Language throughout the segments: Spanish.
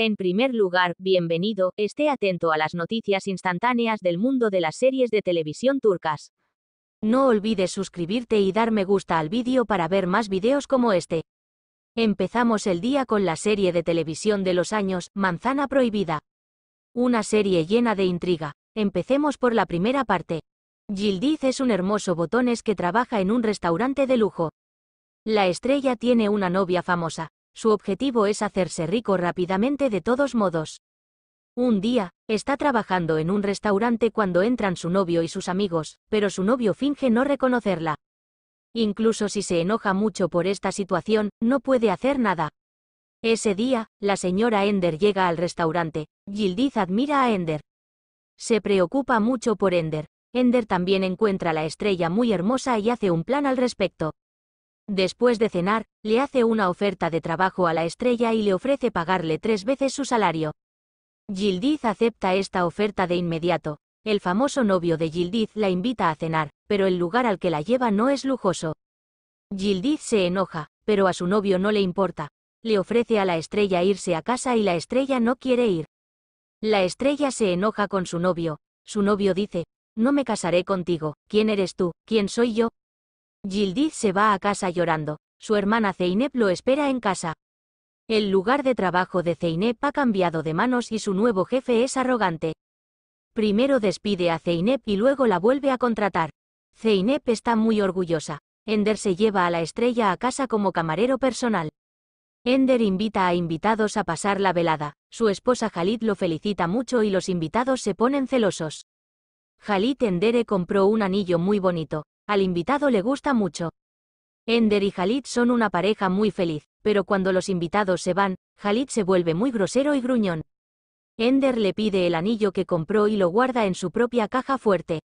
En primer lugar, bienvenido, esté atento a las noticias instantáneas del mundo de las series de televisión turcas. No olvides suscribirte y dar me gusta al vídeo para ver más videos como este. Empezamos el día con la serie de televisión de los años, Manzana Prohibida. Una serie llena de intriga. Empecemos por la primera parte. Gildiz es un hermoso botones que trabaja en un restaurante de lujo. La estrella tiene una novia famosa, su objetivo es hacerse rico rápidamente de todos modos. Un día, está trabajando en un restaurante cuando entran su novio y sus amigos, pero su novio finge no reconocerla. Incluso si se enoja mucho por esta situación, no puede hacer nada. Ese día, la señora Ender llega al restaurante. Gildiz admira a Ender. Se preocupa mucho por Ender. Ender también encuentra la estrella muy hermosa y hace un plan al respecto. Después de cenar, le hace una oferta de trabajo a la estrella y le ofrece pagarle tres veces su salario. Gildiz acepta esta oferta de inmediato. El famoso novio de Gildiz la invita a cenar, pero el lugar al que la lleva no es lujoso. Gildiz se enoja, pero a su novio no le importa. Le ofrece a la estrella irse a casa y la estrella no quiere ir. La estrella se enoja con su novio. Su novio dice, no me casaré contigo, ¿quién eres tú? ¿Quién soy yo? Yildiz se va a casa llorando. Su hermana Zeynep lo espera en casa. El lugar de trabajo de Zeynep ha cambiado de manos y su nuevo jefe es arrogante. Primero despide a Zeynep y luego la vuelve a contratar. Zeynep está muy orgullosa. Ender se lleva a la estrella a casa como camarero personal. Ender invita a invitados a pasar la velada. Su esposa Jalit lo felicita mucho y los invitados se ponen celosos. Jalit Endere compró un anillo muy bonito. Al invitado le gusta mucho. Ender y Halit son una pareja muy feliz, pero cuando los invitados se van, Halit se vuelve muy grosero y gruñón. Ender le pide el anillo que compró y lo guarda en su propia caja fuerte.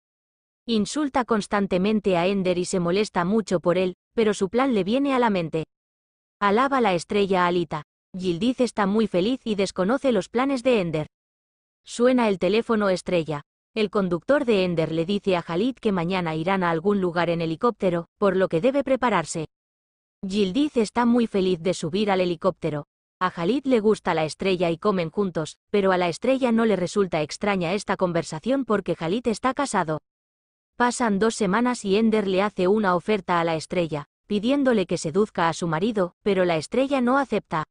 Insulta constantemente a Ender y se molesta mucho por él, pero su plan le viene a la mente. Alaba la estrella Alita. Gildiz está muy feliz y desconoce los planes de Ender. Suena el teléfono estrella. El conductor de Ender le dice a Jalid que mañana irán a algún lugar en helicóptero, por lo que debe prepararse. Yildiz está muy feliz de subir al helicóptero. A Jalid le gusta la estrella y comen juntos, pero a la estrella no le resulta extraña esta conversación porque Jalid está casado. Pasan dos semanas y Ender le hace una oferta a la estrella, pidiéndole que seduzca a su marido, pero la estrella no acepta.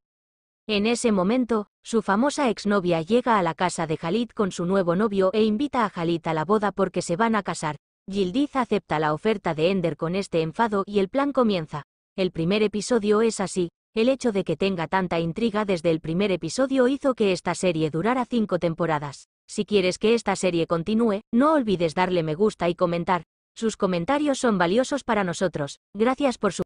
En ese momento, su famosa exnovia llega a la casa de Jalid con su nuevo novio e invita a Jalid a la boda porque se van a casar. Yildiz acepta la oferta de Ender con este enfado y el plan comienza. El primer episodio es así, el hecho de que tenga tanta intriga desde el primer episodio hizo que esta serie durara cinco temporadas. Si quieres que esta serie continúe, no olvides darle me gusta y comentar. Sus comentarios son valiosos para nosotros. Gracias por su